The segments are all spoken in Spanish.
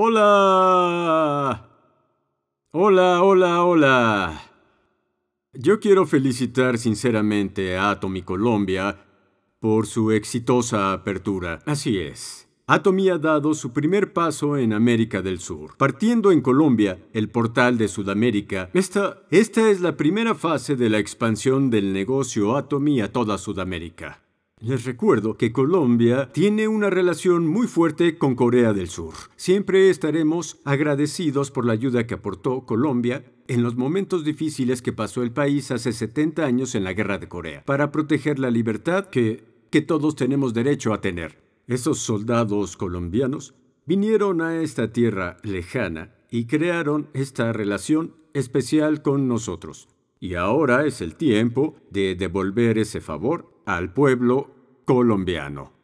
Hola. Hola, hola, hola. Yo quiero felicitar sinceramente a Atomy Colombia por su exitosa apertura. Así es. Atomy ha dado su primer paso en América del Sur, partiendo en Colombia, el portal de Sudamérica. Esta, es la primera fase de la expansión del negocio Atomy a toda Sudamérica. Les recuerdo que Colombia tiene una relación muy fuerte con Corea del Sur. Siempre estaremos agradecidos por la ayuda que aportó Colombia en los momentos difíciles que pasó el país hace 70 años en la Guerra de Corea, para proteger la libertad que, que todos tenemos derecho a tener. Esos soldados colombianos vinieron a esta tierra lejana y crearon esta relación especial con nosotros. Y ahora es el tiempo de devolver ese favor al pueblo colombiano.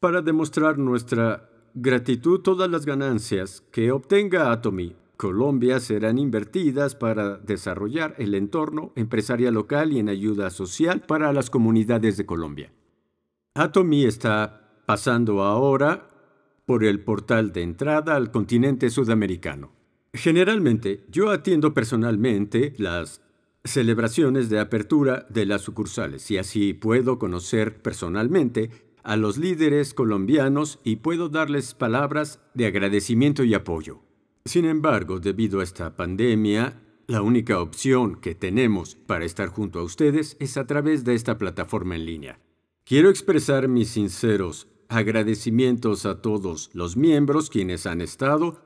Para demostrar nuestra gratitud, todas las ganancias que obtenga Atomy Colombia serán invertidas para desarrollar el entorno empresarial local y en ayuda social para las comunidades de Colombia. Atomy está pasando ahora por el portal de entrada al continente sudamericano. Generalmente, yo atiendo personalmente las celebraciones de apertura de las sucursales y así puedo conocer personalmente a los líderes colombianos y puedo darles palabras de agradecimiento y apoyo. Sin embargo, debido a esta pandemia, la única opción que tenemos para estar junto a ustedes es a través de esta plataforma en línea. Quiero expresar mis sinceros agradecimientos a todos los miembros quienes han estado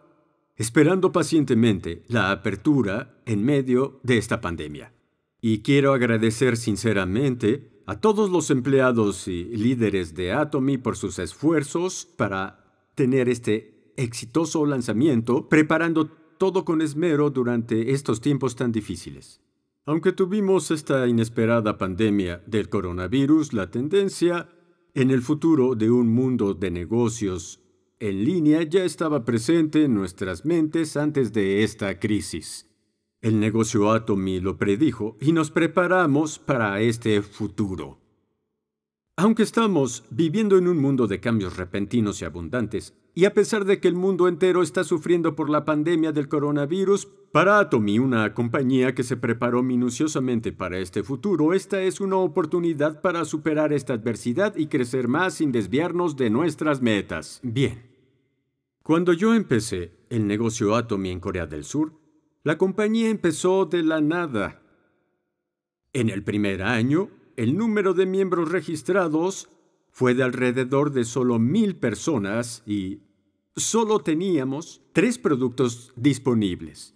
esperando pacientemente la apertura en medio de esta pandemia. Y quiero agradecer sinceramente a todos los empleados y líderes de Atomy por sus esfuerzos para tener este exitoso lanzamiento, preparando todo con esmero durante estos tiempos tan difíciles. Aunque tuvimos esta inesperada pandemia del coronavirus, la tendencia en el futuro de un mundo de negocios en línea ya estaba presente en nuestras mentes antes de esta crisis. El negocio Atomy lo predijo y nos preparamos para este futuro. Aunque estamos viviendo en un mundo de cambios repentinos y abundantes, y a pesar de que el mundo entero está sufriendo por la pandemia del coronavirus, para Atomy, una compañía que se preparó minuciosamente para este futuro, esta es una oportunidad para superar esta adversidad y crecer más sin desviarnos de nuestras metas. Bien, cuando yo empecé el negocio Atomy en Corea del Sur, la compañía empezó de la nada. En el primer año, el número de miembros registrados fue de alrededor de solo mil personas y solo teníamos tres productos disponibles.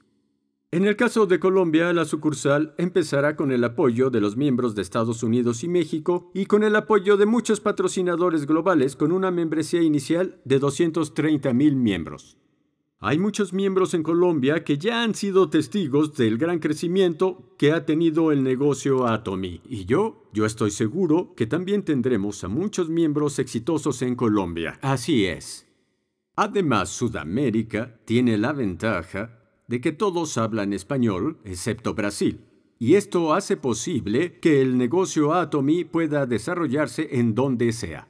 En el caso de Colombia, la sucursal empezará con el apoyo de los miembros de Estados Unidos y México y con el apoyo de muchos patrocinadores globales con una membresía inicial de 230 miembros. Hay muchos miembros en Colombia que ya han sido testigos del gran crecimiento que ha tenido el negocio Atomy y yo, yo estoy seguro que también tendremos a muchos miembros exitosos en Colombia. Así es. Además, Sudamérica tiene la ventaja de que todos hablan español, excepto Brasil. Y esto hace posible que el negocio Atomy pueda desarrollarse en donde sea.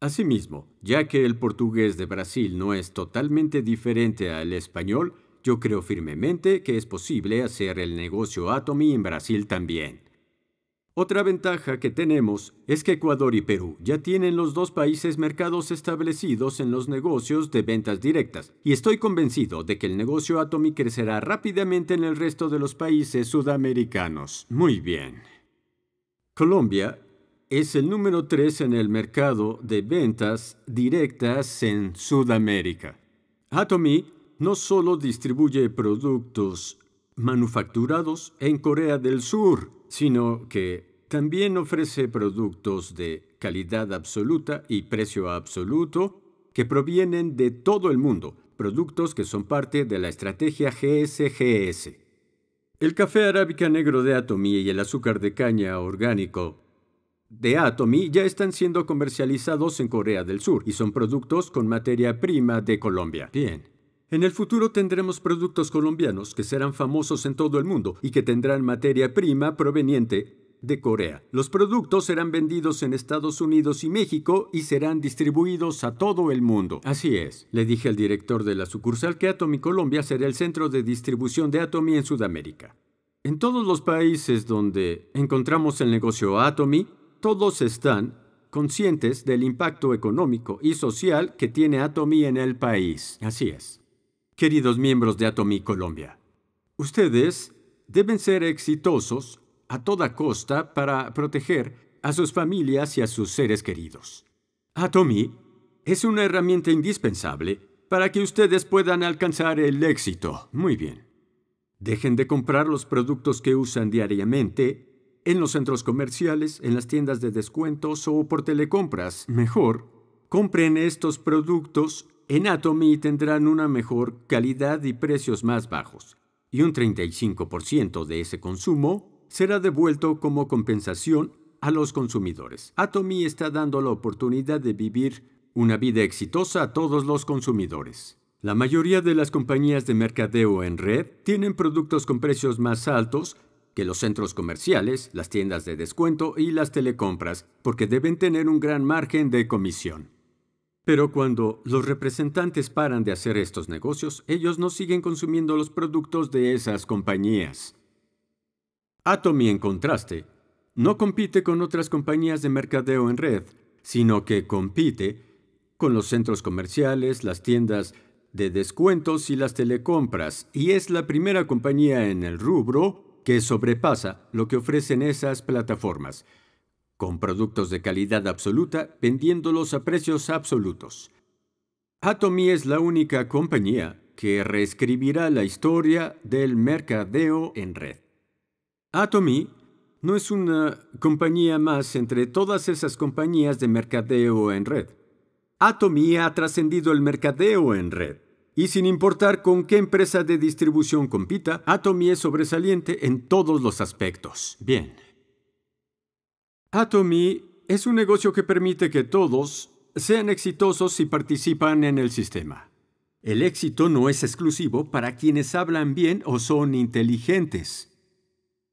Asimismo, ya que el portugués de Brasil no es totalmente diferente al español, yo creo firmemente que es posible hacer el negocio Atomy en Brasil también. Otra ventaja que tenemos es que Ecuador y Perú ya tienen los dos países mercados establecidos en los negocios de ventas directas, y estoy convencido de que el negocio Atomy crecerá rápidamente en el resto de los países sudamericanos. Muy bien. Colombia es el número 3 en el mercado de ventas directas en Sudamérica. Atomy no solo distribuye productos manufacturados en Corea del Sur, sino que también ofrece productos de calidad absoluta y precio absoluto que provienen de todo el mundo, productos que son parte de la estrategia GSGS. El café arábica negro de Atomy y el azúcar de caña orgánico de Atomy ya están siendo comercializados en Corea del Sur y son productos con materia prima de Colombia. Bien, en el futuro tendremos productos colombianos que serán famosos en todo el mundo y que tendrán materia prima proveniente de Corea. Los productos serán vendidos en Estados Unidos y México y serán distribuidos a todo el mundo. Así es, le dije al director de la sucursal que Atomy Colombia será el centro de distribución de Atomy en Sudamérica. En todos los países donde encontramos el negocio Atomy, todos están conscientes del impacto económico y social que tiene Atomy en el país. Así es. Queridos miembros de Atomi Colombia, ustedes deben ser exitosos a toda costa para proteger a sus familias y a sus seres queridos. Atomi es una herramienta indispensable para que ustedes puedan alcanzar el éxito. Muy bien. Dejen de comprar los productos que usan diariamente en los centros comerciales, en las tiendas de descuentos o por telecompras. Mejor, compren estos productos en Atomy tendrán una mejor calidad y precios más bajos, y un 35% de ese consumo será devuelto como compensación a los consumidores. Atomy está dando la oportunidad de vivir una vida exitosa a todos los consumidores. La mayoría de las compañías de mercadeo en red tienen productos con precios más altos que los centros comerciales, las tiendas de descuento y las telecompras, porque deben tener un gran margen de comisión. Pero cuando los representantes paran de hacer estos negocios, ellos no siguen consumiendo los productos de esas compañías. Atomy, en contraste, no compite con otras compañías de mercadeo en red, sino que compite con los centros comerciales, las tiendas de descuentos y las telecompras, y es la primera compañía en el rubro que sobrepasa lo que ofrecen esas plataformas con productos de calidad absoluta vendiéndolos a precios absolutos. Atomy es la única compañía que reescribirá la historia del mercadeo en red. Atomy no es una compañía más entre todas esas compañías de mercadeo en red. Atomy ha trascendido el mercadeo en red. Y sin importar con qué empresa de distribución compita, Atomy es sobresaliente en todos los aspectos. Bien. Atomy es un negocio que permite que todos sean exitosos si participan en el sistema. El éxito no es exclusivo para quienes hablan bien o son inteligentes.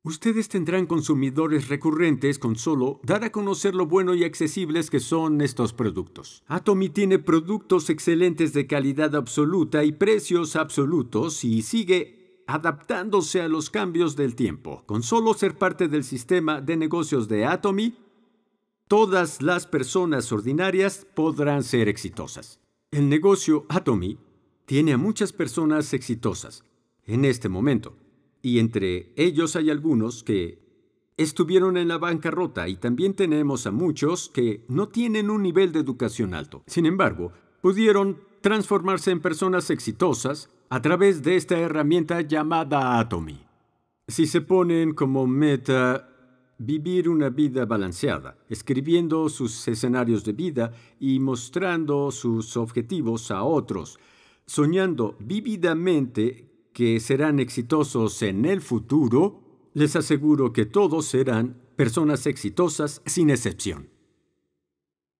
Ustedes tendrán consumidores recurrentes con solo dar a conocer lo bueno y accesibles que son estos productos. Atomy tiene productos excelentes de calidad absoluta y precios absolutos y sigue adaptándose a los cambios del tiempo. Con solo ser parte del sistema de negocios de Atomy, todas las personas ordinarias podrán ser exitosas. El negocio Atomy tiene a muchas personas exitosas en este momento, y entre ellos hay algunos que estuvieron en la bancarrota y también tenemos a muchos que no tienen un nivel de educación alto. Sin embargo, pudieron transformarse en personas exitosas a través de esta herramienta llamada Atomy. Si se ponen como meta vivir una vida balanceada, escribiendo sus escenarios de vida y mostrando sus objetivos a otros, soñando vívidamente que serán exitosos en el futuro, les aseguro que todos serán personas exitosas sin excepción.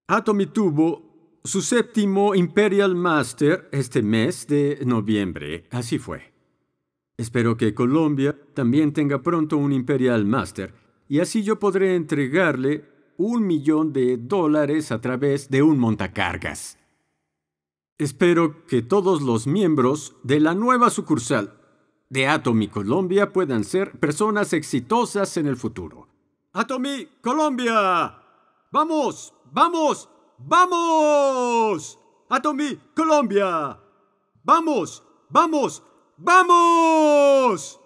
Atomy tuvo su séptimo Imperial Master este mes de noviembre. Así fue. Espero que Colombia también tenga pronto un Imperial Master y así yo podré entregarle un millón de dólares a través de un montacargas. Espero que todos los miembros de la nueva sucursal de Atomy Colombia puedan ser personas exitosas en el futuro. ¡Atomy Colombia! ¡Vamos! ¡Vamos! ¡Vamos! ¡Atomi, Colombia! ¡Vamos! ¡Vamos! ¡Vamos!